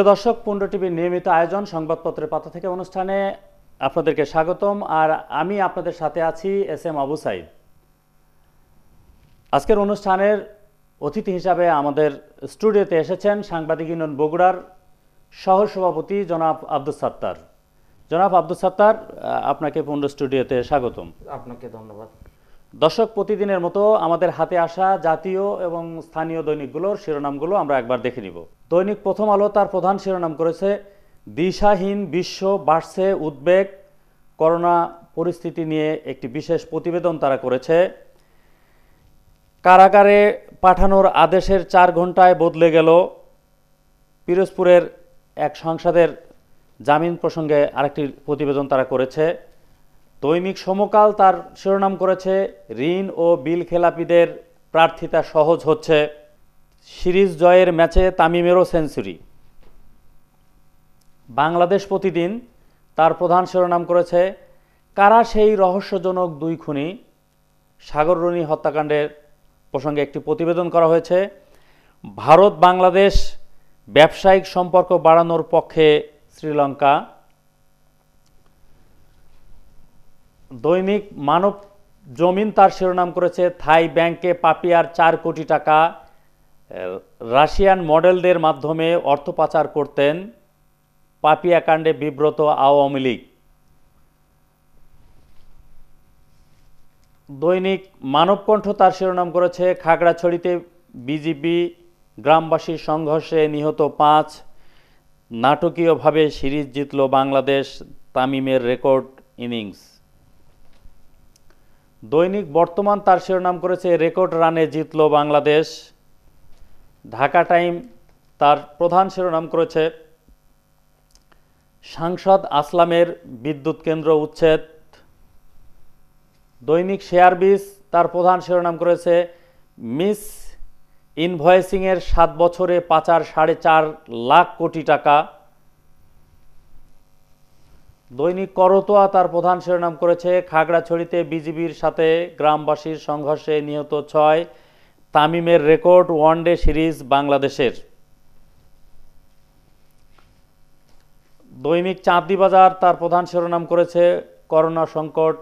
প্রিয় দর্শক পুণ্ড টিভির নিয়মিত আয়োজন সংবাদপত্রের পাতা থেকে অনুষ্ঠানে আপনাদেরকে স্বাগতম আর আমি আপনাদের সাথে আছি এস এম আবু সাইদ আজকের অনুষ্ঠানের অতিথি হিসাবে আমাদের স্টুডিওতে এসেছেন সাংবাদিক ইউনিয়ন বগুড়ার সহ সভাপতি জনাব আব্দুল সাত্তার জনাব আব্দুল সাত্তার আপনাকে পুণ্ড স্টুডিওতে স্বাগতম আপনাকে ধন্যবাদ দর্শক প্রতিদিনের মতো আমাদের হাতে আসা জাতীয় এবং স্থানীয় দৈনিকগুলোর শিরোনামগুলো আমরা একবার দেখে নিব দৈনিক প্রথম আলো তার প্রধান শিরোনাম করেছে দিশাহীন বিশ্ব বাড়ছে উদ্বেগ করোনা পরিস্থিতি নিয়ে একটি বিশেষ প্রতিবেদন তারা করেছে কারাগারে পাঠানোর আদেশের চার ঘন্টায় বদলে গেল পিরোজপুরের এক সংসদের জামিন প্রসঙ্গে আরেকটি প্রতিবেদন তারা করেছে দৈনিক সমকাল তার শিরোনাম করেছে ঋণ ও বিল খেলাপিদের প্রার্থিতা সহজ হচ্ছে সিরিজ জয়ের ম্যাচে তামিমেরও সেঞ্চুরি বাংলাদেশ প্রতিদিন তার প্রধান শিরোনাম করেছে কারা সেই রহস্যজনক দুই খুনি সাগররণী হত্যাকাণ্ডের প্রসঙ্গে একটি প্রতিবেদন করা হয়েছে ভারত বাংলাদেশ ব্যবসায়িক সম্পর্ক বাড়ানোর পক্ষে শ্রীলঙ্কা দৈনিক মানব জমিন তার শিরোনাম করেছে থাই ব্যাংকে পাপিয়ার চার কোটি টাকা রাশিয়ান মডেলদের মাধ্যমে অর্থ পাচার করতেন পাপিয়া কাণ্ডে বিব্রত আওয়ামী লীগ দৈনিক মানবকণ্ঠ তার শিরোনাম করেছে খাগড়াছড়িতে বিজিবি গ্রামবাসীর সংঘর্ষে নিহত পাঁচ নাটকীয়ভাবে সিরিজ জিতল বাংলাদেশ তামিমের রেকর্ড ইনিংস দৈনিক বর্তমান তার শিরোনাম করেছে রেকর্ড রানে জিতল বাংলাদেশ ঢাকা টাইম তার প্রধান শিরোনাম করেছে সাংসদ আসলামের বিদ্যুৎ কেন্দ্র উচ্ছেদ দৈনিক শেয়ার বিস তার প্রধান শিরোনাম করেছে মিস ইনভয়েসিংয়ের সাত বছরে পাচার সাড়ে চার লাখ কোটি টাকা দৈনিক করতোয়া তার প্রধান শিরোনাম করেছে খাগড়াছড়িতে বিজিবির সাথে গ্রামবাসীর সংঘর্ষে নিহত ছয় তামিমের রেকর্ড ওয়ানডে সিরিজ বাংলাদেশের দৈনিক চাঁদিবাজার তার প্রধান শিরোনাম করেছে করোনা সংকট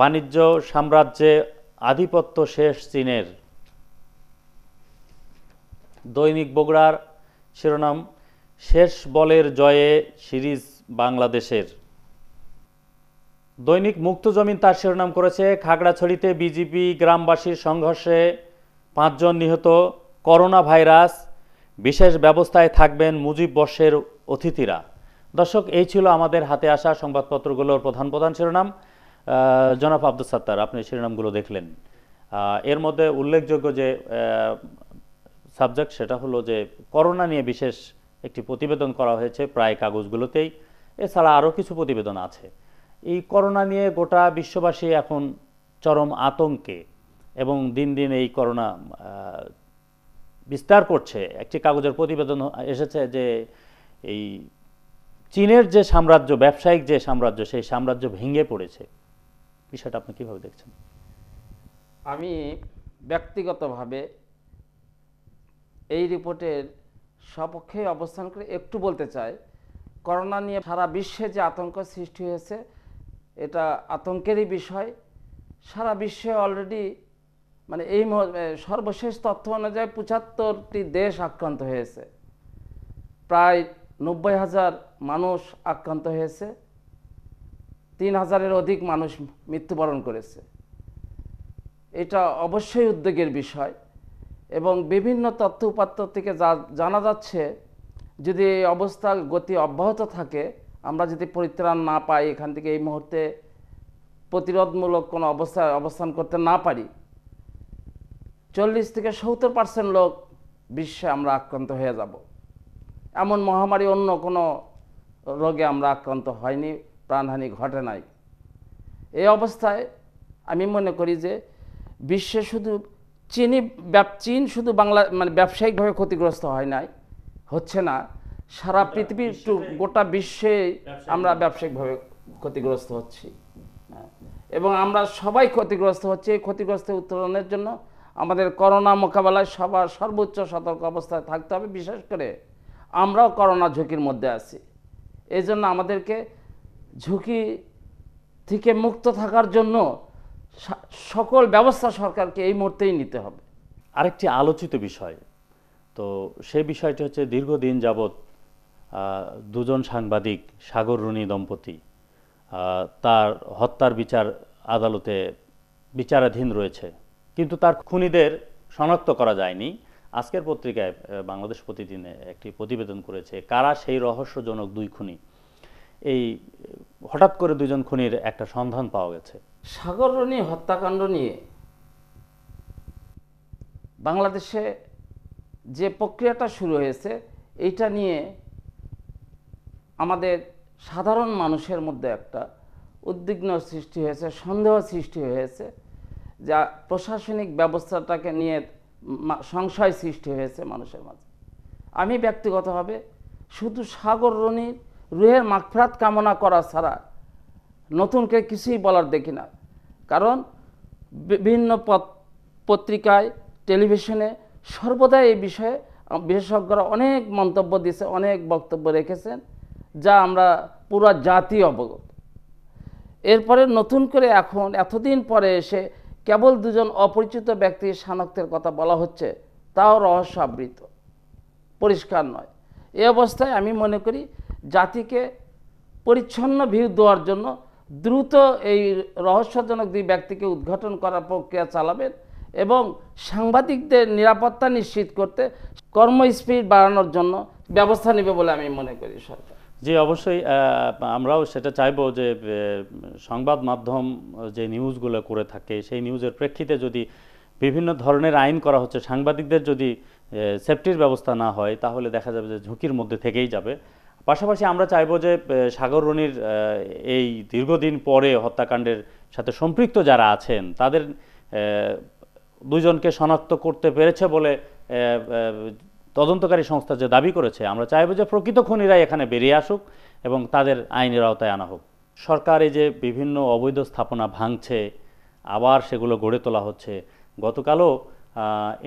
বাণিজ্য সাম্রাজ্যে আধিপত্য শেষ চীনের দৈনিক বগুড়ার শিরোনাম শেষ বলের জয়ে সিরিজ বাংলাদেশের দৈনিক মুক্ত জমিন তার শিরোনাম করেছে খাগড়াছড়িতে বিজেপি গ্রামবাসীর সংঘর্ষে পাঁচজন নিহত করোনা ভাইরাস বিশেষ ব্যবস্থায় থাকবেন মুজিব বর্ষের অতিথিরা দর্শক এই ছিল আমাদের হাতে আসা সংবাদপত্রগুলোর প্রধান প্রধান শিরোনাম জনাব আব্দুল সাত্তার আপনি শিরোনামগুলো দেখলেন এর মধ্যে উল্লেখযোগ্য যে সাবজেক্ট সেটা হলো যে করোনা নিয়ে বিশেষ একটি প্রতিবেদন করা হয়েছে প্রায় কাগজগুলোতেই এছাড়া আরও কিছু প্রতিবেদন আছে এই করোনা নিয়ে গোটা বিশ্ববাসী এখন চরম আতঙ্কে এবং দিন দিন এই করোনা বিস্তার করছে একটি কাগজের প্রতিবেদন এসেছে যে এই চীনের যে সাম্রাজ্য ব্যবসায়িক যে সাম্রাজ্য সেই সাম্রাজ্য ভেঙে পড়েছে বিষয়টা আপনি কীভাবে দেখছেন আমি ব্যক্তিগতভাবে এই রিপোর্টের সপক্ষে অবস্থান করে একটু বলতে চাই করোনা নিয়ে সারা বিশ্বে যে আতঙ্ক সৃষ্টি হয়েছে এটা আতঙ্কেরই বিষয় সারা বিশ্বে অলরেডি মানে এই সর্বশেষ তথ্য অনুযায়ী পঁচাত্তরটি দেশ আক্রান্ত হয়েছে প্রায় নব্বই হাজার মানুষ আক্রান্ত হয়েছে তিন হাজারের অধিক মানুষ মৃত্যুবরণ করেছে এটা অবশ্যই উদ্বেগের বিষয় এবং বিভিন্ন তথ্য উপাত্ত থেকে যা জানা যাচ্ছে যদি এই অবস্থার গতি অব্যাহত থাকে আমরা যদি পরিত্রাণ না পাই এখান থেকে এই মুহূর্তে প্রতিরোধমূলক কোনো অবস্থা অবস্থান করতে না পারি চল্লিশ থেকে সত্তর পার্সেন্ট লোক বিশ্বে আমরা আক্রান্ত হয়ে যাব এমন মহামারী অন্য কোনো রোগে আমরা আক্রান্ত হয়নি প্রাণহানি ঘটে নাই এই অবস্থায় আমি মনে করি যে বিশ্বে শুধু চীনই চীন শুধু বাংলা মানে ব্যবসায়িকভাবে ক্ষতিগ্রস্ত হয় নাই হচ্ছে না সারা পৃথিবীর গোটা বিশ্বে আমরা ব্যবসায়িকভাবে ক্ষতিগ্রস্ত হচ্ছি এবং আমরা সবাই ক্ষতিগ্রস্ত হচ্ছি এই ক্ষতিগ্রস্ত উত্তরণের জন্য আমাদের করোনা মোকাবেলায় সবার সর্বোচ্চ সতর্ক অবস্থায় থাকতে হবে বিশেষ করে আমরাও করোনা ঝুঁকির মধ্যে আছি এই জন্য আমাদেরকে ঝুঁকি থেকে মুক্ত থাকার জন্য সকল ব্যবস্থা সরকারকে এই মুহূর্তেই নিতে হবে আরেকটি আলোচিত বিষয় তো সে বিষয়টি হচ্ছে দীর্ঘদিন যাবৎ দুজন সাংবাদিক সাগর রুনি দম্পতি তার হত্যার বিচার আদালতে বিচারাধীন রয়েছে কিন্তু তার খুনিদের শনাক্ত করা যায়নি আজকের পত্রিকায় বাংলাদেশ প্রতিদিনে একটি প্রতিবেদন করেছে কারা সেই রহস্যজনক দুই খুনি এই হঠাৎ করে দুজন খুনির একটা সন্ধান পাওয়া গেছে সাগর রনি হত্যাকাণ্ড নিয়ে বাংলাদেশে যে প্রক্রিয়াটা শুরু হয়েছে এইটা নিয়ে আমাদের সাধারণ মানুষের মধ্যে একটা উদ্বিগ্ন সৃষ্টি হয়েছে সন্দেহ সৃষ্টি হয়েছে যা প্রশাসনিক ব্যবস্থাটাকে নিয়ে সংশয় সৃষ্টি হয়েছে মানুষের মাঝে আমি ব্যক্তিগতভাবে শুধু সাগর রনির রুহের মাখফরাত কামনা করা ছাড়া নতুনকে কিছুই বলার দেখি না কারণ বিভিন্ন পত্রিকায় টেলিভিশনে সর্বদা এই বিষয়ে বিশেষজ্ঞরা অনেক মন্তব্য দিয়েছে অনেক বক্তব্য রেখেছেন যা আমরা পুরা জাতি অবগত এরপরে নতুন করে এখন এতদিন পরে এসে কেবল দুজন অপরিচিত ব্যক্তির শানক্তের কথা বলা হচ্ছে তাও রহস্য আবৃত পরিষ্কার নয় এ অবস্থায় আমি মনে করি জাতিকে পরিচ্ছন্ন ভিউ দেওয়ার জন্য দ্রুত এই রহস্যজনক দুই ব্যক্তিকে উদ্ঘাটন করার প্রক্রিয়া চালাবেন এবং সাংবাদিকদের নিরাপত্তা নিশ্চিত করতে কর্মস্পিড বাড়ানোর জন্য ব্যবস্থা নেবে বলে আমি মনে করি সরকার জি অবশ্যই আমরাও সেটা চাইবো যে সংবাদ মাধ্যম যে নিউজগুলো করে থাকে সেই নিউজের প্রেক্ষিতে যদি বিভিন্ন ধরনের আইন করা হচ্ছে সাংবাদিকদের যদি সেফটির ব্যবস্থা না হয় তাহলে দেখা যাবে যে ঝুঁকির মধ্যে থেকেই যাবে পাশাপাশি আমরা চাইবো যে সাগর রনির এই দীর্ঘদিন পরে হত্যাকাণ্ডের সাথে সম্পৃক্ত যারা আছেন তাদের দুজনকে শনাক্ত করতে পেরেছে বলে তদন্তকারী সংস্থা যে দাবি করেছে আমরা চাইব যে প্রকৃত খুনিরাই এখানে বেরিয়ে আসুক এবং তাদের আইনের আওতায় আনা হোক সরকার এই যে বিভিন্ন অবৈধ স্থাপনা ভাঙছে আবার সেগুলো গড়ে তোলা হচ্ছে গতকালও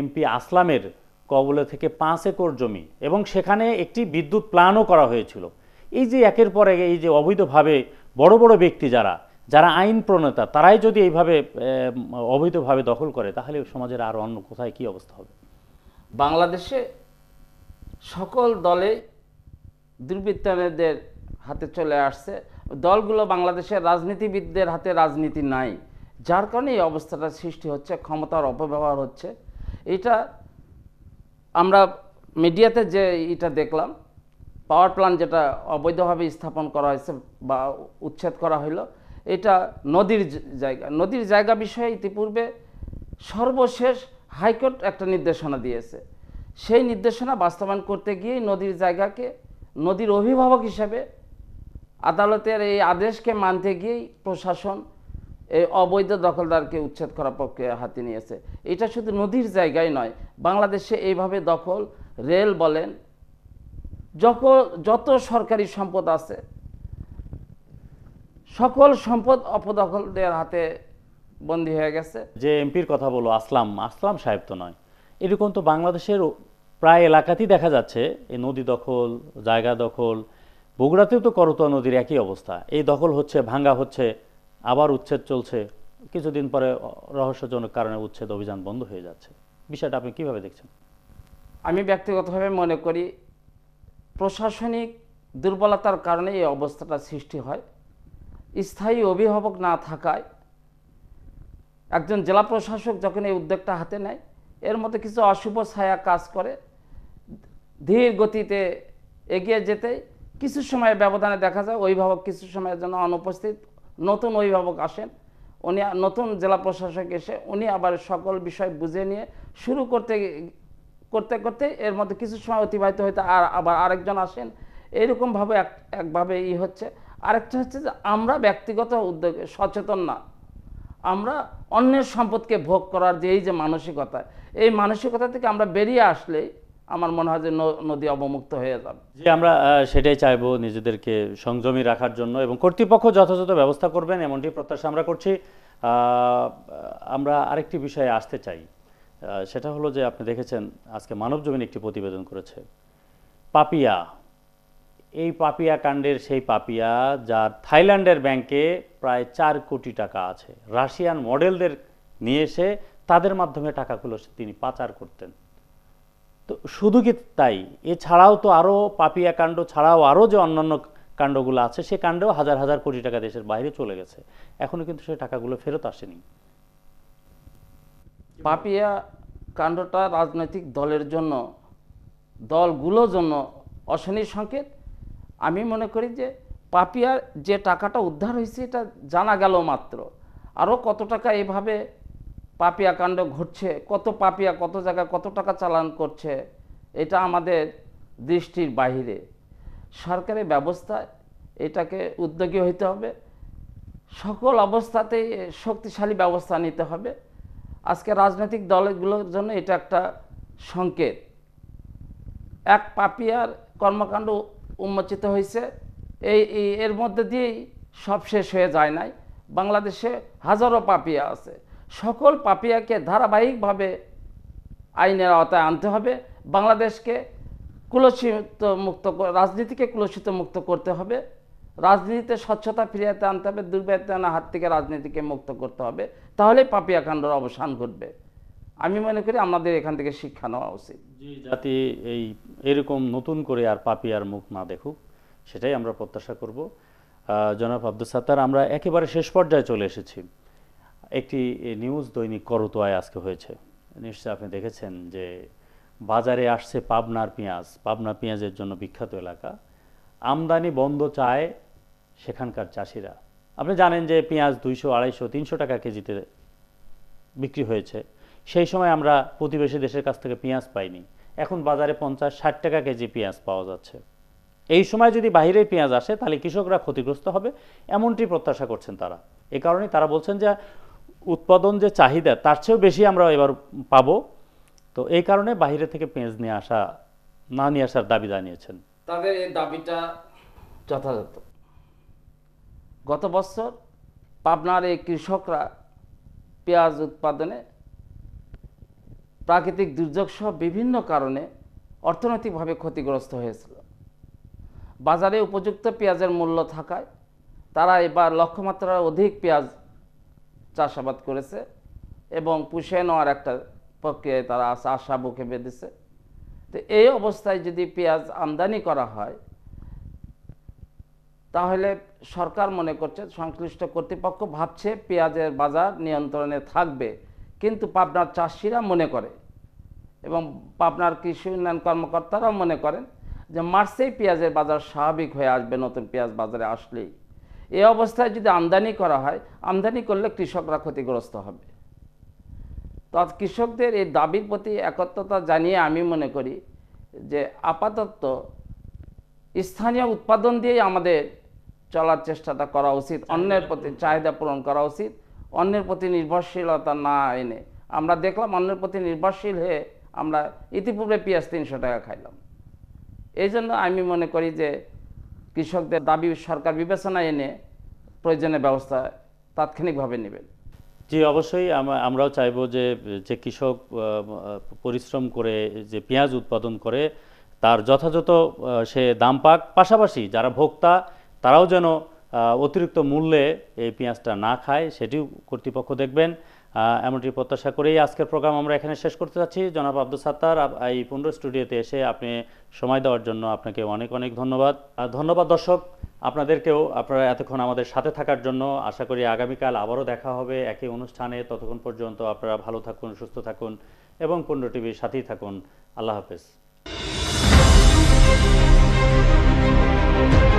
এমপি আসলামের কবলে থেকে পাঁচ একর জমি এবং সেখানে একটি বিদ্যুৎ প্লানও করা হয়েছিল এই যে একের পরে এই যে অবৈধভাবে বড় বড় ব্যক্তি যারা যারা আইন প্রণেতা তারাই যদি এইভাবে অবৈধভাবে দখল করে তাহলে সমাজের আর অন্য কোথায় কি অবস্থা হবে বাংলাদেশে সকল দলে দুর্বৃত্তদের হাতে চলে আসছে দলগুলো বাংলাদেশের রাজনীতিবিদদের হাতে রাজনীতি নাই যার কারণে এই অবস্থাটা সৃষ্টি হচ্ছে ক্ষমতার অপব্যবহার হচ্ছে এটা আমরা মিডিয়াতে যে এটা দেখলাম পাওয়ার প্ল্যান্ট যেটা অবৈধভাবে স্থাপন করা হয়েছে বা উচ্ছেদ করা হলো এটা নদীর জায়গা নদীর জায়গা বিষয়ে ইতিপূর্বে সর্বশেষ হাইকোর্ট একটা নির্দেশনা দিয়েছে সেই নির্দেশনা বাস্তবায়ন করতে গিয়ে নদীর জায়গাকে নদীর অভিভাবক হিসাবে আদালতের এই আদেশকে মানতে গিয়েই প্রশাসন এই অবৈধ দখলদারকে উচ্ছেদ করার প্রক্রিয়া হাতে নিয়েছে এটা শুধু নদীর জায়গায় নয় বাংলাদেশে এইভাবে দখল রেল বলেন যত যত সরকারি সম্পদ আছে সকল সম্পদ অপদখলদের হাতে বন্দী হয়ে গেছে যে এমপির কথা বলো আসলাম আসলাম সাহেব তো নয় এরকম তো বাংলাদেশের প্রায় এলাকাতেই দেখা যাচ্ছে এই নদী দখল জায়গা দখল বগুড়াতেও তো করতোয়া নদীর একই অবস্থা এই দখল হচ্ছে ভাঙ্গা হচ্ছে আবার উচ্ছেদ চলছে কিছুদিন পরে রহস্যজনক কারণে উচ্ছেদ অভিযান বন্ধ হয়ে যাচ্ছে বিষয়টা আপনি কীভাবে দেখছেন আমি ব্যক্তিগতভাবে মনে করি প্রশাসনিক দুর্বলতার কারণে এই অবস্থাটা সৃষ্টি হয় স্থায়ী অভিভাবক না থাকায় একজন জেলা প্রশাসক যখন এই উদ্যোগটা হাতে নেয় এর মধ্যে কিছু অশুভ ছায়া কাজ করে ধীর গতিতে এগিয়ে যেতে কিছু সময় ব্যবধানে দেখা যায় অভিভাবক কিছু সময়ের জন্য অনুপস্থিত নতুন অভিভাবক আসেন উনি নতুন জেলা প্রশাসক এসে উনি আবার সকল বিষয় বুঝে নিয়ে শুরু করতে করতে করতে এর মধ্যে কিছু সময় অতিবাহিত হইতে আর আবার আরেকজন আসেন এইরকমভাবে এক একভাবে ই হচ্ছে আরেকটা হচ্ছে যে আমরা ব্যক্তিগত উদ্যোগে সচেতন না আমরা অন্যের সম্পদকে ভোগ করার যে এই যে মানসিকতা এই মানসিকতা থেকে আমরা বেরিয়ে আসলেই আমার মনে হয় যে নদী অবমুক্ত হয়ে যাবে যে আমরা সেটাই চাইবো নিজেদেরকে সংযমী রাখার জন্য এবং কর্তৃপক্ষ যথাযথ ব্যবস্থা করবেন এমনটি প্রত্যাশা আমরা করছি আমরা আরেকটি বিষয়ে আসতে চাই সেটা হলো যে আপনি দেখেছেন আজকে মানব জমিন একটি প্রতিবেদন করেছে পাপিয়া এই পাপিয়া কাণ্ডের সেই পাপিয়া যার থাইল্যান্ডের ব্যাংকে প্রায় চার কোটি টাকা আছে রাশিয়ান মডেলদের নিয়ে এসে তাদের মাধ্যমে টাকাগুলো তিনি পাচার করতেন তো শুধু কি তাই এছাড়াও তো আরও পাপিয়া কাণ্ড ছাড়াও আরও যে অন্যান্য কাণ্ডগুলো আছে সে কাণ্ডেও হাজার হাজার কোটি টাকা দেশের বাইরে চলে গেছে এখনও কিন্তু সেই টাকাগুলো ফেরত আসেনি পাপিয়া কাণ্ডটা রাজনৈতিক দলের জন্য দলগুলোর জন্য অশনির সংকেত আমি মনে করি যে পাপিয়ার যে টাকাটা উদ্ধার হয়েছে এটা জানা গেল মাত্র আরও কত টাকা এভাবে পাপিয়া কাণ্ড ঘটছে কত পাপিয়া কত জায়গায় কত টাকা চালান করছে এটা আমাদের দৃষ্টির বাহিরে সরকারি ব্যবস্থায় এটাকে উদ্যোগী হইতে হবে সকল অবস্থাতেই শক্তিশালী ব্যবস্থা নিতে হবে আজকে রাজনৈতিক দলগুলোর জন্য এটা একটা সংকেত এক পাপিয়ার কর্মকাণ্ড উন্মোচিত হয়েছে এই এর মধ্যে দিয়েই সব শেষ হয়ে যায় নাই বাংলাদেশে হাজারো পাপিয়া আছে সকল পাপিয়াকে ধারাবাহিকভাবে আইনের আওতায় আনতে হবে বাংলাদেশকে কুলসিত মুক্ত রাজনীতিকে কুলসিত মুক্ত করতে হবে রাজনীতিতে স্বচ্ছতা ফিরিয়ে আনতে হবে দুর্বৃত্তায়নের হাত থেকে রাজনীতিকে মুক্ত করতে হবে তাহলে পাপিয়া কাণ্ডর অবসান ঘটবে আমি মনে করি আমাদের এখান থেকে শিক্ষা নেওয়া উচিত জাতি এই এরকম নতুন করে আর পাপিয়ার মুখ না দেখুক সেটাই আমরা প্রত্যাশা করব জনাব আব্দুল সাত্তার আমরা একেবারে শেষ পর্যায়ে চলে এসেছি একটি নিউজ দৈনিক করতোয়ায় আজকে হয়েছে নিশ্চয় আপনি দেখেছেন যে বাজারে আসছে পাবনার পেঁয়াজ পাবনা পেঁয়াজের জন্য বিখ্যাত এলাকা আমদানি বন্ধ চায় সেখানকার চাষিরা আপনি জানেন যে পেঁয়াজ দুইশো আড়াইশো তিনশো টাকা কেজিতে বিক্রি হয়েছে সেই সময় আমরা প্রতিবেশী দেশের কাছ থেকে পেঁয়াজ পাইনি এখন বাজারে পঞ্চাশ ষাট টাকা কেজি পেঁয়াজ পাওয়া যাচ্ছে এই সময় যদি বাহিরে পেঁয়াজ আসে তাহলে কৃষকরা ক্ষতিগ্রস্ত হবে এমনটি প্রত্যাশা করছেন তারা এ কারণে তারা বলছেন যে উৎপাদন যে চাহিদা তার চেয়েও বেশি আমরা এবার পাবো তো এই কারণে বাহিরে থেকে পেঁয়াজ নিয়ে আসা না নিয়ে আসার দাবি জানিয়েছেন তাদের এই দাবিটা যথাযথ গত বছর পাবনার এই কৃষকরা পেঁয়াজ উৎপাদনে প্রাকৃতিক দুর্যোগ সহ বিভিন্ন কারণে অর্থনৈতিকভাবে ক্ষতিগ্রস্ত হয়েছিল বাজারে উপযুক্ত পেঁয়াজের মূল্য থাকায় তারা এবার লক্ষ্যমাত্রার অধিক পেঁয়াজ চাষাবাদ করেছে এবং পুষে নেওয়ার একটা প্রক্রিয়ায় তারা আশা বুকে বেঁধেছে তো এই অবস্থায় যদি পেঁয়াজ আমদানি করা হয় তাহলে সরকার মনে করছে সংশ্লিষ্ট কর্তৃপক্ষ ভাবছে পেঁয়াজের বাজার নিয়ন্ত্রণে থাকবে কিন্তু পাবনার চাষিরা মনে করে এবং পাবনার কৃষি উন্নয়ন কর্মকর্তারাও মনে করেন যে মার্চেই পেঁয়াজের বাজার স্বাভাবিক হয়ে আসবে নতুন পেঁয়াজ বাজারে আসলেই এ অবস্থায় যদি আমদানি করা হয় আমদানি করলে কৃষকরা ক্ষতিগ্রস্ত হবে তৎ কৃষকদের এই দাবির প্রতি একত্রতা জানিয়ে আমি মনে করি যে আপাতত স্থানীয় উৎপাদন দিয়েই আমাদের চলার চেষ্টাটা করা উচিত অন্যের প্রতি চাহিদা পূরণ করা উচিত অন্যের প্রতি নির্ভরশীলতা না এনে আমরা দেখলাম অন্যের প্রতি নির্ভরশীল হয়ে আমরা ইতিপূর্বে পেঁয়াজ তিনশো টাকা খাইলাম এই জন্য আমি মনে করি যে কৃষকদের দাবি সরকার বিবেচনায় এনে প্রয়োজনীয় ব্যবস্থা তাৎক্ষণিকভাবে নেবেন জি অবশ্যই আমরাও চাইব যে যে কৃষক পরিশ্রম করে যে পেঁয়াজ উৎপাদন করে তার যথাযথ সে দাম পাক পাশাপাশি যারা ভোক্তা তারাও যেন অতিরিক্ত মূল্যে এই পেঁয়াজটা না খায় সেটিও কর্তৃপক্ষ দেখবেন এমনটি প্রত্যাশা করেই আজকের প্রোগ্রাম আমরা এখানে শেষ করতে যাচ্ছি জনাব আব্দুল সাত্তার এই পুনর স্টুডিওতে এসে আপনি সময় দেওয়ার জন্য আপনাকে অনেক অনেক ধন্যবাদ ধন্যবাদ দর্শক আপনাদেরকেও আপনারা এতক্ষণ আমাদের সাথে থাকার জন্য আশা করি আগামীকাল আবারও দেখা হবে একই অনুষ্ঠানে ততক্ষণ পর্যন্ত আপনারা ভালো থাকুন সুস্থ থাকুন এবং পুণ্য টিভির সাথেই থাকুন আল্লাহ হাফেজ